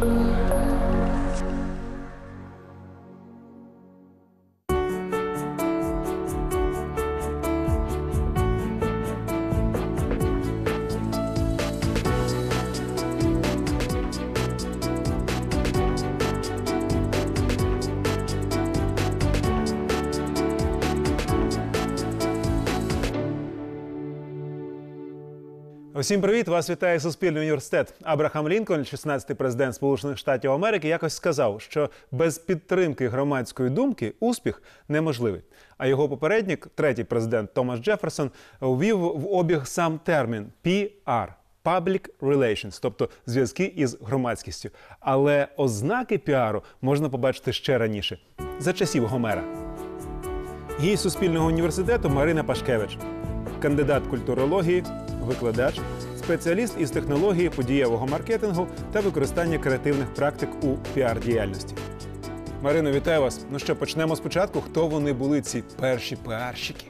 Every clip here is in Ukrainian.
Thank you. Усім привіт! Вас вітає Суспільний університет. Абрахам Лінкольн, 16-й президент Сполучених Штатів Америки, якось сказав, що без підтримки громадської думки успіх неможливий. А його попередник, третій президент Томас Джеферсон, ввів в обіг сам термін PR – Public Relations, тобто зв'язки із громадськістю. Але ознаки піару можна побачити ще раніше за часів Гомера. Гій Суспільного університету Марина Пашкевич, кандидат культурології викладач, спеціаліст із технології подієвого маркетингу та використання креативних практик у піар-діяльності. Марино, вітаю вас. Ну що, почнемо спочатку. Хто вони були ці перші піарщики?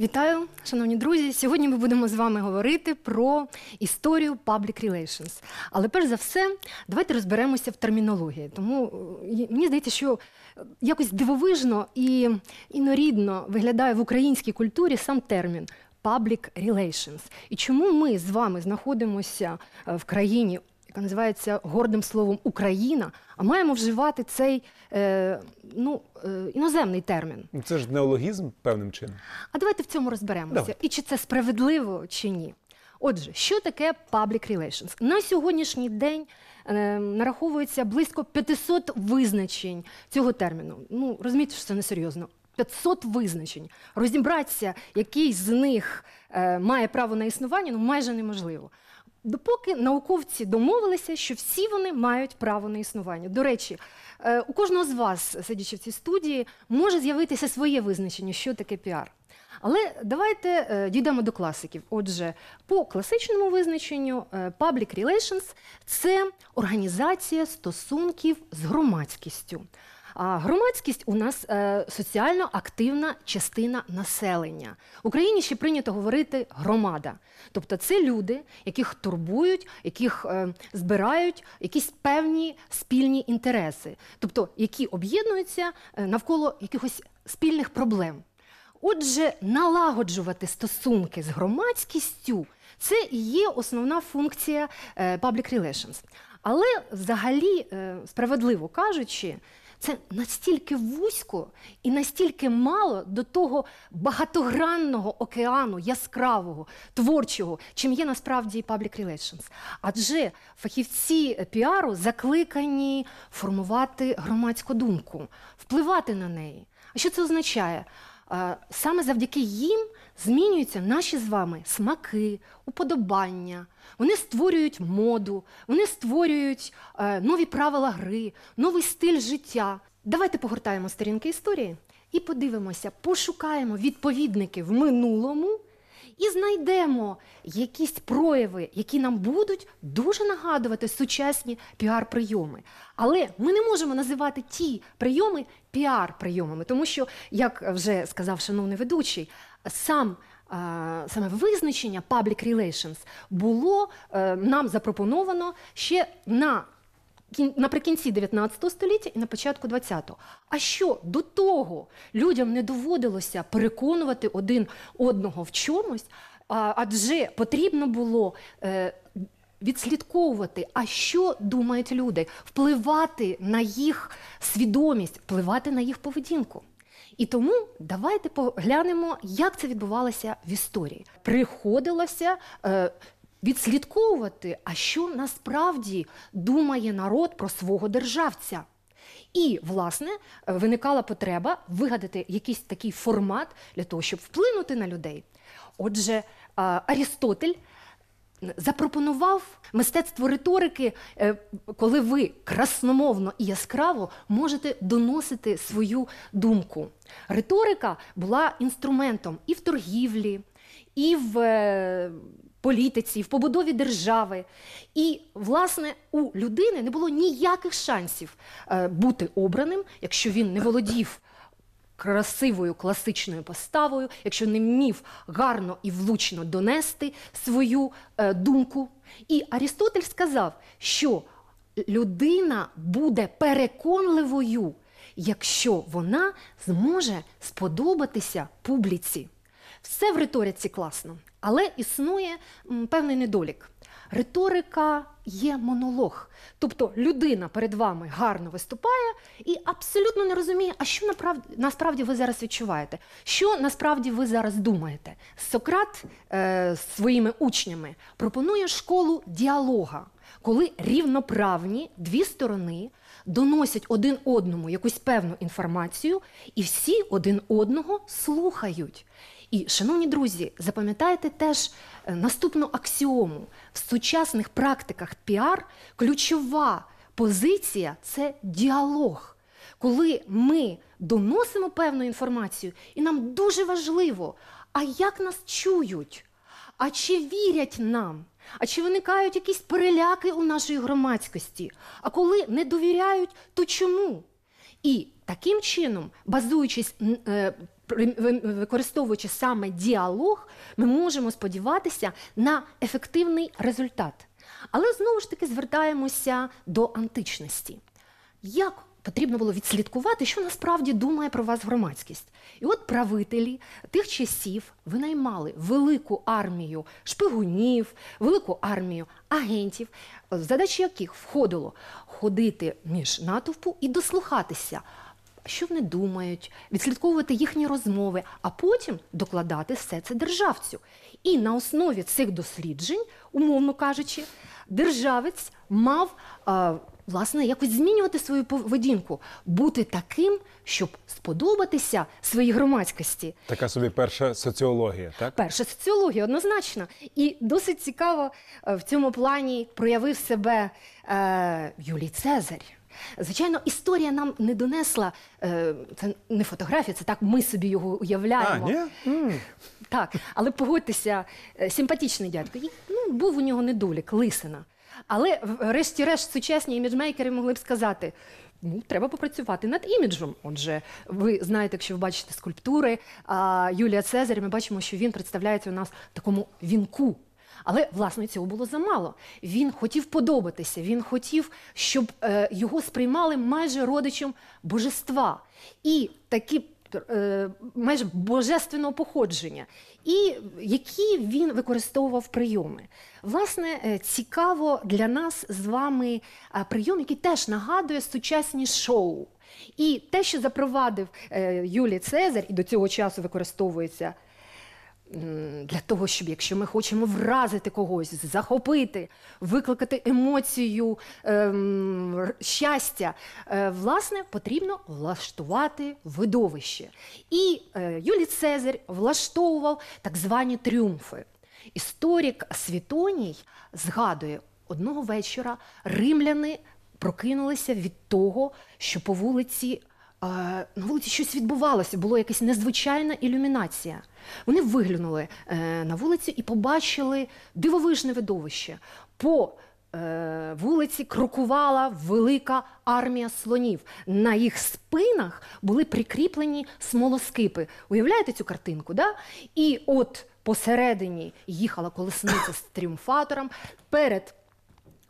Вітаю, шановні друзі. Сьогодні ми будемо з вами говорити про історію public relations. Але перш за все, давайте розберемося в термінології. Тому е, мені здається, що е, якось дивовижно і інорідно виглядає в українській культурі сам термін Public Relations. І чому ми з вами знаходимося е, в країні, яка називається гордим словом Україна, а маємо вживати цей е, ну, е, іноземний термін? Ну, це ж неологізм певним чином. А давайте в цьому розберемося. Давай. І чи це справедливо, чи ні. Отже, що таке Public Relations? На сьогоднішній день е, нараховується близько 500 визначень цього терміну. Ну розумієте, що це несерйозно. 500 визначень. Розібратися, який з них е, має право на існування, ну майже неможливо. Допоки науковці домовилися, що всі вони мають право на існування. До речі, е, у кожного з вас, сидячи в цій студії, може з'явитися своє визначення, що таке піар. Але давайте е, дійдемо до класиків. Отже, по класичному визначенню е, public relations – це організація стосунків з громадськістю. А громадськість у нас е, соціально активна частина населення в Україні ще прийнято говорити громада, тобто це люди, яких турбують, яких е, збирають якісь певні спільні інтереси, тобто які об'єднуються е, навколо якихось спільних проблем. Отже, налагоджувати стосунки з громадськістю це і є основна функція е, public relations. Але взагалі, е, справедливо кажучи, це настільки вузько і настільки мало до того багатогранного океану, яскравого, творчого, чим є насправді і public relations. Адже фахівці піару закликані формувати громадську думку, впливати на неї. А що це означає? саме завдяки їм змінюються наші з вами смаки, уподобання. Вони створюють моду, вони створюють е, нові правила гри, новий стиль життя. Давайте погортаємо сторінки історії і подивимося, пошукаємо відповідники в минулому і знайдемо якісь прояви, які нам будуть дуже нагадувати сучасні піар-прийоми. Але ми не можемо називати ті прийоми піар-прийомами, тому що, як вже сказав шановний ведучий, сам. Саме визначення public relations було е, нам запропоновано ще на Наприкінці 19 століття і на початку 20-го. А що до того людям не доводилося переконувати один одного в чомусь, адже потрібно було е, відслідковувати, а що думають люди, впливати на їх свідомість, впливати на їх поведінку. І тому давайте поглянемо, як це відбувалося в історії. Приходилося е, відслідковувати, а що насправді думає народ про свого державця. І, власне, виникала потреба вигадати якийсь такий формат для того, щоб вплинути на людей. Отже, е, Арістотель запропонував мистецтво риторики, е, коли ви красномовно і яскраво можете доносити свою думку. Риторика була інструментом і в торгівлі, і в е, політиці, в побудові держави. І, власне, у людини не було ніяких шансів е, бути обраним, якщо він не володів. Красивою класичною поставою, якщо не вмів гарно і влучно донести свою е, думку. І Арістотель сказав, що людина буде переконливою, якщо вона зможе сподобатися публіці. Все в риториці класно, але існує певний недолік. Риторика є монолог. Тобто людина перед вами гарно виступає і абсолютно не розуміє, а що насправді ви зараз відчуваєте, що насправді ви зараз думаєте. Сократ е, своїми учнями пропонує школу діалога, коли рівноправні дві сторони доносять один одному якусь певну інформацію, і всі один одного слухають. І, шановні друзі, запам'ятайте теж е, наступну аксіому в сучасних практиках піар ключова позиція це діалог. Коли ми доносимо певну інформацію, і нам дуже важливо, а як нас чують, а чи вірять нам, а чи виникають якісь переляки у нашій громадськості, а коли не довіряють, то чому? І Таким чином, базуючись е, використовуючи саме діалог, ми можемо сподіватися на ефективний результат. Але знову ж таки звертаємося до античності. Як потрібно було відслідкувати, що насправді думає про вас громадськість? І от правителі тих часів винаймали велику армію шпигунів, велику армію агентів, в задачі яких входило ходити між натовпу і дослухатися що вони думають, відслідковувати їхні розмови, а потім докладати все це державцю. І на основі цих досліджень, умовно кажучи, державець мав. А, е, Власне, якось змінювати свою поведінку, бути таким, щоб сподобатися своїй громадськості. Така собі перша соціологія, так? Перша соціологія, однозначно. І досить цікаво е, в цьому плані проявив себе е, Юлій Цезарь. Звичайно, історія нам не донесла, е, це не фотографія, це так ми собі його уявляємо. А, ні? Так, але погодьтеся, е, симпатичний дядько. І, Ну, був у нього недолік, лисина. Але врешті-решт сучасні іміджмейкери могли б сказати: ну, треба попрацювати над іміджем. Отже, ви знаєте, якщо ви бачите скульптури а, Юлія Цезаря, ми бачимо, що він представляється у нас в такому вінку. Але власне цього було замало. Він хотів подобатися, він хотів, щоб е, його сприймали майже родичем божества. І такі е, майже божественного походження, і які він використовував прийоми. Власне, е, цікаво для нас з вами е, прийом, який теж нагадує сучасні шоу. І те, що запровадив е, Юлій Цезар, і до цього часу використовується для того, щоб якщо ми хочемо вразити когось, захопити, викликати емоцію ем, щастя, е, власне, потрібно влаштувати видовище. І е, Юлій Цезарь влаштовував так звані тріумфи. Історик Світоній згадує, одного вечора римляни прокинулися від того, що по вулиці на вулиці щось відбувалося, була якась незвичайна ілюмінація. Вони виглянули е, на вулицю і побачили дивовижне видовище. По е, Вулиці крокувала велика армія слонів. На їх спинах були прикріплені смолоскипи. Уявляєте цю картинку? да? І от посередині їхала колесниця з тріумфатором. перед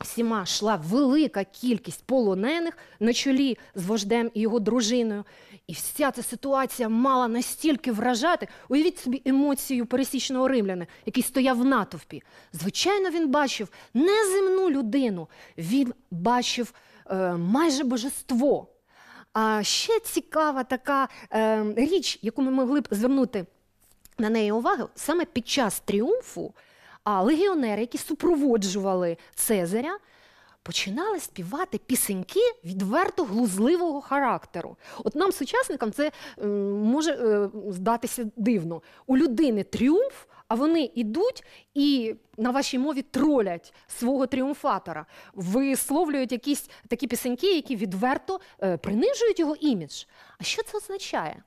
всіма йшла велика кількість полонених на чолі з вождем і його дружиною. І вся ця ситуація мала настільки вражати. Уявіть собі емоцію пересічного римляна, який стояв в натовпі. Звичайно, він бачив не земну людину, він бачив е, майже божество. А ще цікава така е, річ, яку ми могли б звернути на неї увагу, саме під час тріумфу. А легіонери, які супроводжували Цезаря, починали співати пісеньки відверто глузливого характеру. От нам, сучасникам, це може е, здатися дивно. У людини тріумф. А вони йдуть і на вашій мові тролять свого тріумфатора, висловлюють якісь такі пісеньки, які відверто е, принижують його імідж. А що це означає?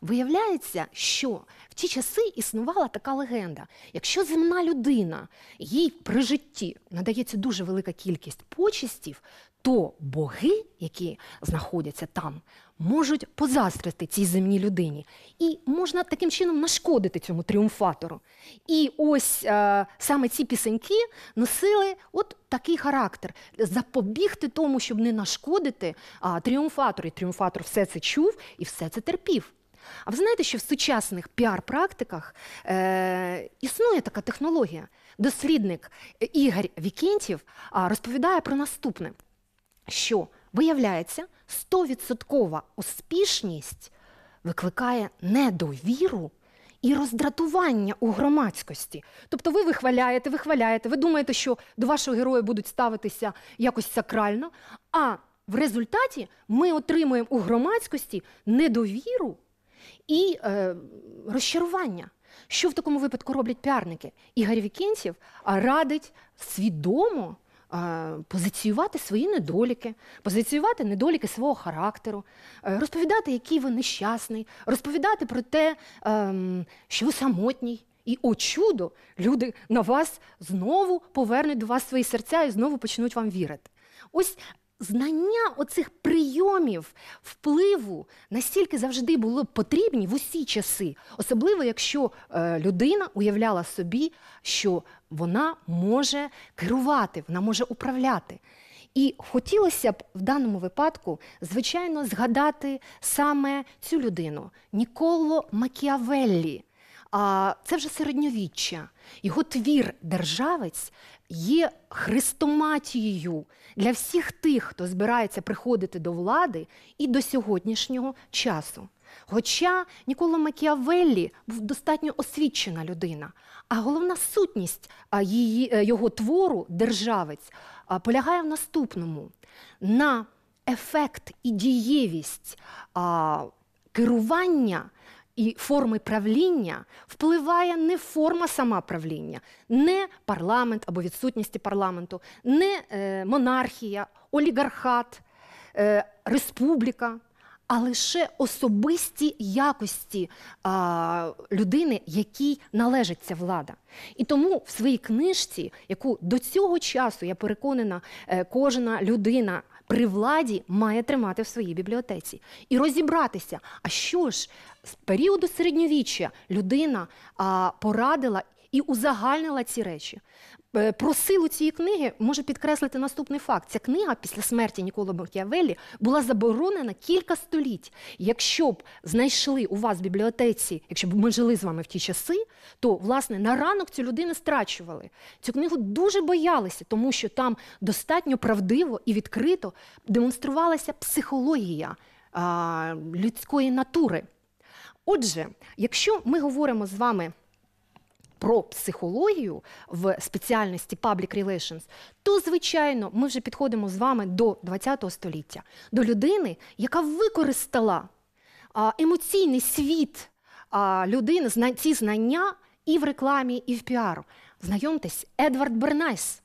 Виявляється, що в ті часи існувала така легенда: якщо земна людина їй при житті надається дуже велика кількість почистів, то боги, які знаходяться там, можуть позастрити цій земній людині, і можна таким чином нашкодити цьому тріумфатору. І ось е, саме ці пісеньки носили от такий характер: запобігти тому, щоб не нашкодити а, тріумфатору. І тріумфатор все це чув і все це терпів. А ви знаєте, що в сучасних піар-практиках е, існує така технологія. Дослідник Ігор Вікентів розповідає про наступне: що виявляється, 100% успішність викликає недовіру. І роздратування у громадськості. Тобто ви вихваляєте, вихваляєте, ви думаєте, що до вашого героя будуть ставитися якось сакрально. А в результаті ми отримуємо у громадськості недовіру і е, розчарування. Що в такому випадку роблять піарники? Ігор Вікінців радить свідомо. Позиціювати свої недоліки, позиціювати недоліки свого характеру, е, розповідати, який ви нещасний, розповідати про те, ем, що ви самотній. І, о чудо, люди на вас знову повернуть до вас свої серця і знову почнуть вам вірити. Ось знання оцих прийомів впливу настільки завжди були потрібні в усі часи, особливо якщо е, людина уявляла собі, що вона може керувати, вона може управляти. І хотілося б в даному випадку, звичайно, згадати саме цю людину Ніколо Макіавеллі. А це вже середньовіччя. Його твір державець є хрестоматією для всіх тих, хто збирається приходити до влади і до сьогоднішнього часу. Хоча Нікола Макіавеллі був достатньо освічена людина, а головна сутність її, е, його твору державець полягає в наступному: на ефект і дієвість керування і форми правління впливає не форма сама правління, не парламент або відсутність парламенту, не е, монархія, олігархат, е, республіка. А лише особисті якості а, людини, якій належить ця влада. І тому в своїй книжці, яку до цього часу я переконана, е, кожна людина при владі має тримати в своїй бібліотеці і розібратися. А що ж з періоду середньовіччя людина а, порадила і узагальнила ці речі? Е, про силу цієї книги може підкреслити наступний факт: ця книга після смерті Ніколи Макіавеллі була заборонена кілька століть. Якщо б знайшли у вас в бібліотеці, якщо б ми жили з вами в ті часи, то власне на ранок цю людину страчували. Цю книгу дуже боялися, тому що там достатньо правдиво і відкрито демонструвалася психологія а, людської натури. Отже, якщо ми говоримо з вами про психологію в спеціальності Public Relations, то звичайно ми вже підходимо з вами до ХХ століття, до людини, яка використала емоційний світ людини ці знання і в рекламі, і в піару. Знайомтесь, Едвард Бернайс.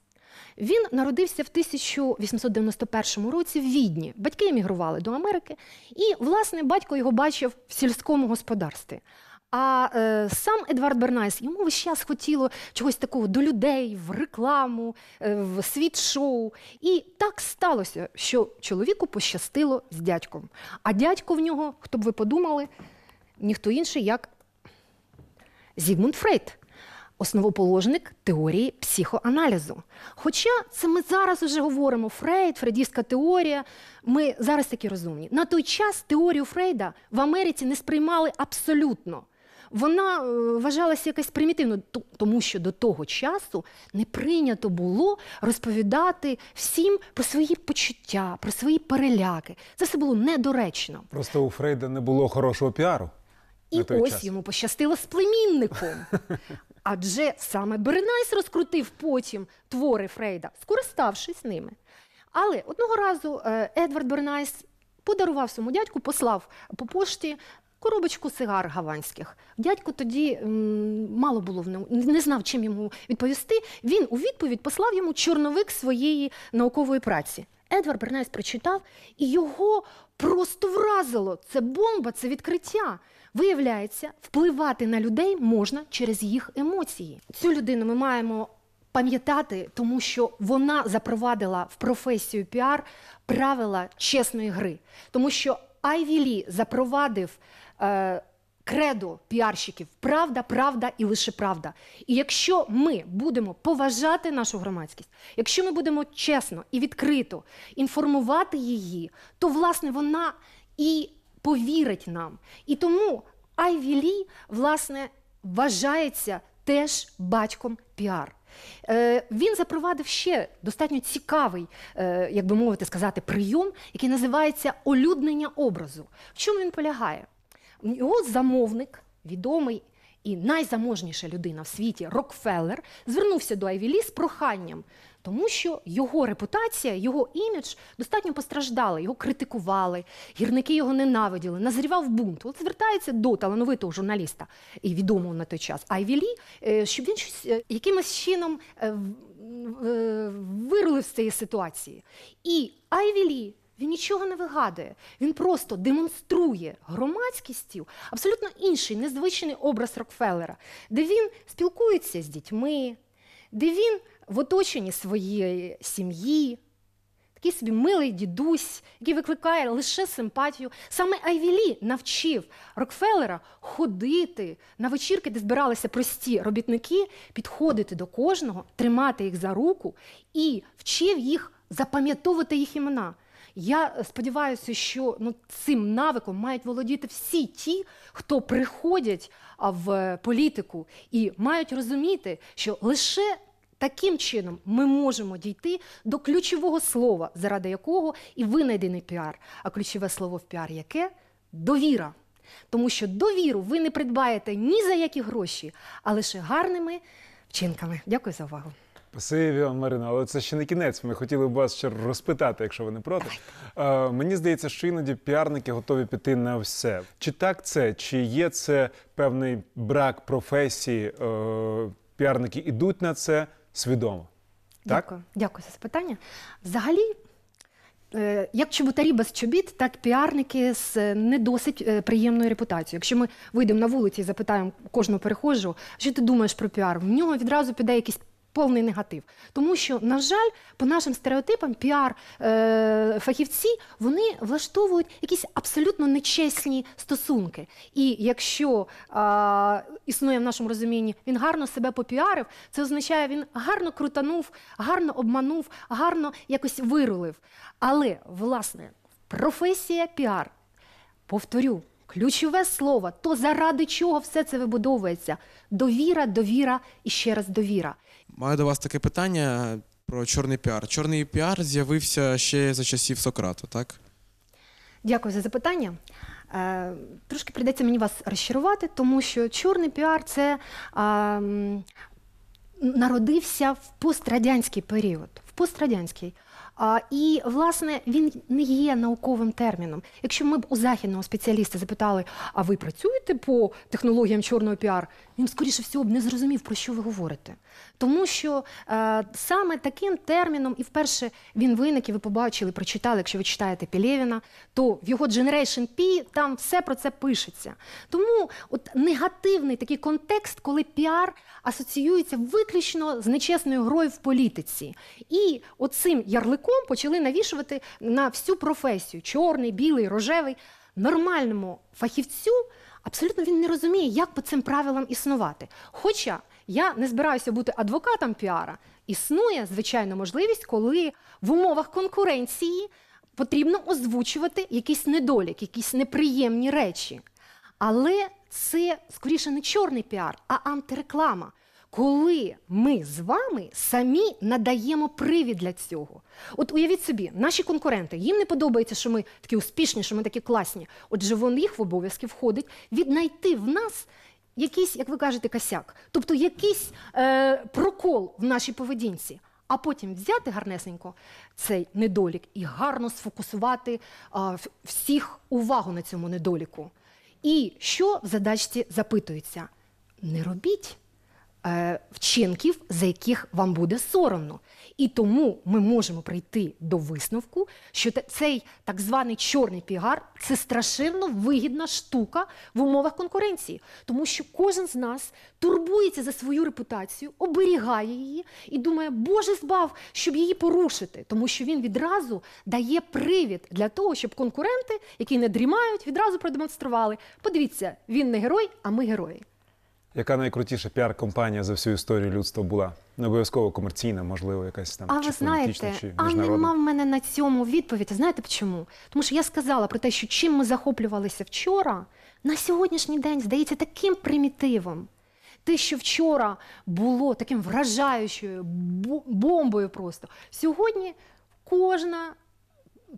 Він народився в 1891 році в Відні. Батьки емігрували до Америки, і, власне, батько його бачив в сільському господарстві. А е, сам Едвард Бернайс йому весь час хотіло чогось такого до людей, в рекламу, е, в світ шоу. І так сталося, що чоловіку пощастило з дядьком. А дядько в нього, хто б ви подумали, ніхто інший, як Зігмунд Фрейд. Основоположник теорії психоаналізу. Хоча це ми зараз вже говоримо Фрейд, Фрейдівська теорія. Ми зараз такі розумні. На той час теорію Фрейда в Америці не сприймали абсолютно вона е, вважалася якась примітивно, тому що до того часу не прийнято було розповідати всім про свої почуття, про свої переляки. Це все було недоречно. Просто у Фрейда не було хорошого піару. І ось час. йому пощастило з племінником. Адже саме Бернайс розкрутив потім твори Фрейда, скориставшись ними. Але одного разу е, Едвард Бернайс подарував своєму дядьку, послав по пошті коробочку сигар гаванських. Дядько тоді мало було в ньому, не знав, чим йому відповісти. Він у відповідь послав йому чорновик своєї наукової праці. Едвард Бернайс прочитав, і його просто вразило. Це бомба, це відкриття. Виявляється, впливати на людей можна через їх емоції. Цю людину ми маємо. Пам'ятати, тому що вона запровадила в професію піар правила чесної гри, тому що Айві Лі запровадив е, кредо піарщиків правда, правда і лише правда. І якщо ми будемо поважати нашу громадськість, якщо ми будемо чесно і відкрито інформувати її, то власне вона і повірить нам. І тому Айвілі, власне, вважається теж батьком піар. Е, він запровадив ще достатньо цікавий, е, як би мовити сказати, прийом, який називається олюднення образу. В чому він полягає? Його замовник, відомий і найзаможніша людина в світі Рокфеллер, звернувся до Айвілі з проханням, тому що його репутація, його імідж достатньо постраждали. його критикували, гірники його ненавиділи, назрівав бунт. От звертається до талановитого журналіста і відомого на той час Айвілі, е, щоб він щось е, якимось чином е, вирулив з цієї ситуації. І Айвілі він нічого не вигадує, він просто демонструє громадськістю абсолютно інший незвичний образ Рокфеллера, де він спілкується з дітьми, де він в оточенні своєї сім'ї, такий собі милий дідусь, який викликає лише симпатію. Саме Айвілі навчив Рокфеллера ходити на вечірки, де збиралися прості робітники, підходити до кожного, тримати їх за руку і вчив їх запам'ятовувати їх імена. Я сподіваюся, що ну, цим навиком мають володіти всі ті, хто приходять в політику і мають розуміти, що лише Таким чином ми можемо дійти до ключового слова, заради якого і винайдений піар. А ключове слово в піар яке довіра. Тому що довіру ви не придбаєте ні за які гроші, а лише гарними вчинками. Дякую за увагу. Спасибі вам, Марина, але це ще не кінець. Ми хотіли б вас ще розпитати, якщо ви не проти. Е, мені здається, що іноді піарники готові піти на все. Чи так це, чи є це певний брак професії? Е, піарники йдуть на це свідомо. Так? Дякую. Дякую за запитання. Взагалі. Е, як чоботарі без чобіт, так піарники з не досить е, приємною репутацією. Якщо ми вийдемо на вулиці і запитаємо кожного перехожого, що ти думаєш про піар, в нього відразу піде якийсь повний негатив. Тому що, на жаль, по нашим стереотипам піар-фахівці е, вони влаштовують якісь абсолютно нечесні стосунки. І якщо а, існує в нашому розумінні, він гарно себе попіарив, це означає, він гарно крутанув, гарно обманув, гарно якось вирулив. Але, власне, професія піар, повторю. Ключове слово то заради чого все це вибудовується: довіра, довіра і ще раз довіра. Маю до вас таке питання про чорний піар. Чорний піар з'явився ще за часів Сократа, так? Дякую за запитання. Е, Трошки прийдеться мені вас розчарувати, тому що чорний піар це е, народився в пострадянський період. В пострадянський. А, І власне він не є науковим терміном. Якщо ми б у західного спеціаліста запитали, а ви працюєте по технологіям чорного піар? він, скоріше всього, б не зрозумів, про що ви говорите. Тому що е, саме таким терміном, і вперше він виник, і ви побачили, прочитали, якщо ви читаєте Пілєвіна, то в його Generation P там все про це пишеться. Тому от негативний такий контекст, коли піар асоціюється виключно з нечесною грою в політиці. І оцим ярликом почали навішувати на всю професію чорний, білий, рожевий, нормальному фахівцю абсолютно він не розуміє, як по цим правилам існувати. Хоча я не збираюся бути адвокатом піара, існує звичайно можливість, коли в умовах конкуренції потрібно озвучувати якийсь недолік, якісь неприємні речі. Але це скоріше не чорний піар, а антиреклама коли ми з вами самі надаємо привід для цього. От уявіть собі, наші конкуренти, їм не подобається, що ми такі успішні, що ми такі класні. Отже, в їх в обов'язки входить віднайти в нас. Якийсь, як ви кажете, косяк, тобто якийсь е, прокол в нашій поведінці, а потім взяти гарнесенько цей недолік і гарно сфокусувати е, всіх увагу на цьому недоліку. І що в задачці запитується: не робіть е, вчинків, за яких вам буде соромно. І тому ми можемо прийти до висновку, що цей так званий чорний пігар це страшенно вигідна штука в умовах конкуренції, тому що кожен з нас турбується за свою репутацію, оберігає її і думає, Боже збав, щоб її порушити, тому що він відразу дає привід для того, щоб конкуренти, які не дрімають, відразу продемонстрували. Подивіться, він не герой, а ми герої. Яка найкрутіша піар-компанія за всю історію людства була? Не обов'язково комерційна, можливо, якась там. А чи ви знаєте, чи а нема в мене на цьому відповідь. Знаєте чому? Тому що я сказала про те, що чим ми захоплювалися вчора, на сьогоднішній день здається таким примітивом. Те, що вчора було таким вражаючою бомбою, просто сьогодні кожна.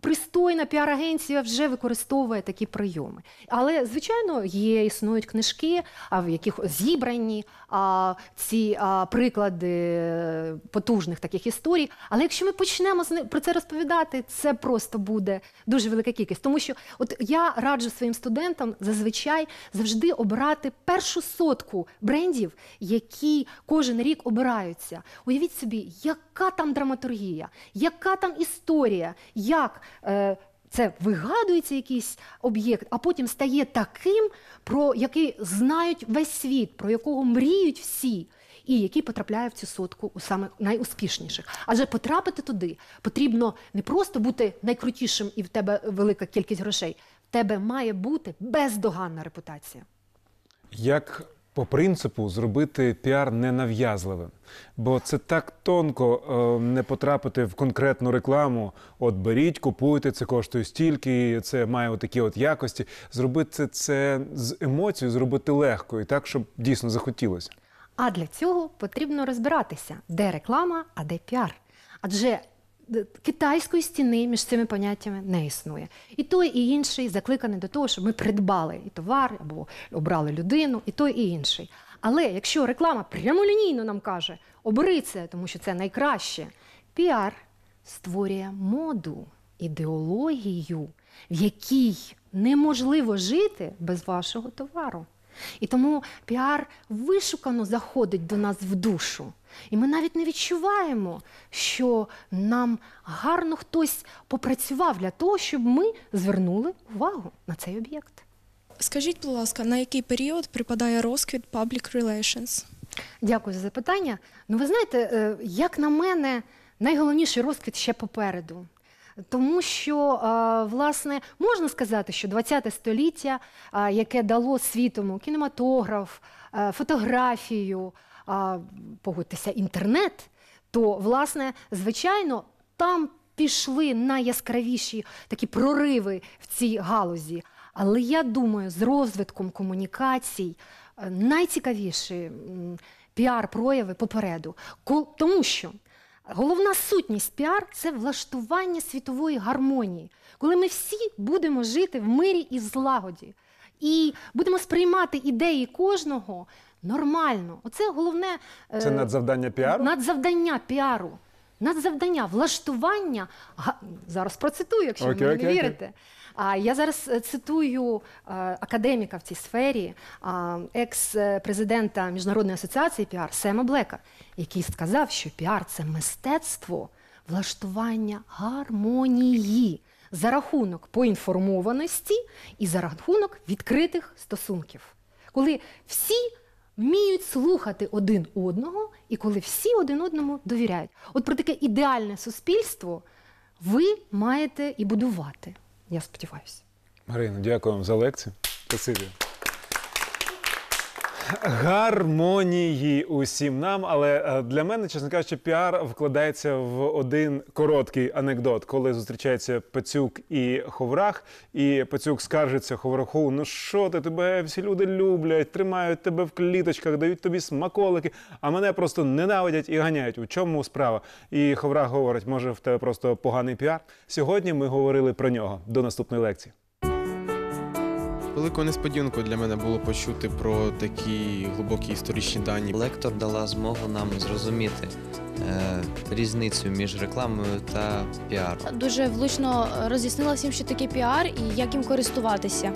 Пристойна піар-агенція вже використовує такі прийоми. Але, звичайно, є, існують книжки, в яких зібрані ці приклади е, потужних таких історій. Але якщо ми почнемо про це розповідати, це просто буде дуже велика кількість. Тому що от я раджу своїм студентам зазвичай завжди обирати першу сотку брендів, які кожен рік обираються. Уявіть собі, яка там драматургія, яка там історія, як. Е, це вигадується якийсь об'єкт, а потім стає таким, про який знають весь світ, про якого мріють всі. І який потрапляє в цю сотку у саме найуспішніших, адже потрапити туди потрібно не просто бути найкрутішим, і в тебе велика кількість грошей. В тебе має бути бездоганна репутація. Як по принципу зробити піар ненав'язливим, бо це так тонко е, не потрапити в конкретну рекламу. От беріть, купуйте, це коштує стільки, це має отакі от якості. Зробити це з емоцією, зробити легко і так, щоб дійсно захотілося. А для цього потрібно розбиратися, де реклама, а де піар. Адже китайської стіни між цими поняттями не існує. І той, і інший закликаний до того, щоб ми придбали і товар або обрали людину, і той, і інший. Але якщо реклама прямолінійно нам каже, обери це, тому що це найкраще, піар створює моду, ідеологію, в якій неможливо жити без вашого товару. І тому піар вишукано заходить до нас в душу. І ми навіть не відчуваємо, що нам гарно хтось попрацював для того, щоб ми звернули увагу на цей об'єкт. Скажіть, будь ласка, на який період припадає розквіт Public Relations? Дякую за запитання. Ну, ви знаєте, е, як на мене, найголовніший розквіт ще попереду. Тому що, е, власне, можна сказати, що ХХ століття, е, яке дало світому кінематограф, е, фотографію, погодьтеся, інтернет, то, власне, звичайно, там пішли найяскравіші такі прориви в цій галузі. Але я думаю, з розвитком комунікацій найцікавіші піар-прояви попереду, тому що Головна сутність піар це влаштування світової гармонії, коли ми всі будемо жити в мирі і злагоді, і будемо сприймати ідеї кожного нормально. Оце головне е, Це надзавдання піару? надзавдання піару, надзавдання влаштування. Зараз процитую, якщо ви Окей, мені не окей, окей. вірите. А я зараз е, цитую е, академіка в цій сфері, екс-президента міжнародної асоціації піар Сема Блека, який сказав, що піар це мистецтво влаштування гармонії за рахунок поінформованості і за рахунок відкритих стосунків, коли всі. Вміють слухати один одного, і коли всі один одному довіряють. От про таке ідеальне суспільство ви маєте і будувати. Я сподіваюся. Марина, дякую вам за лекцію. Спасибі. Гармонії усім нам, але е, для мене, чесно кажучи, піар вкладається в один короткий анекдот, коли зустрічається Пацюк і Ховрах, і Пацюк скаржиться Ховраху: ну що ти тебе всі люди люблять, тримають тебе в кліточках, дають тобі смаколики, а мене просто ненавидять і ганяють. У чому справа? І Ховрах говорить, може, в тебе просто поганий піар. Сьогодні ми говорили про нього. До наступної лекції. Великою несподіванкою для мене було почути про такі глибокі історичні дані. Лектор дала змогу нам зрозуміти е, різницю між рекламою та піар. Дуже влучно роз'яснила всім, що таке піар і як їм користуватися.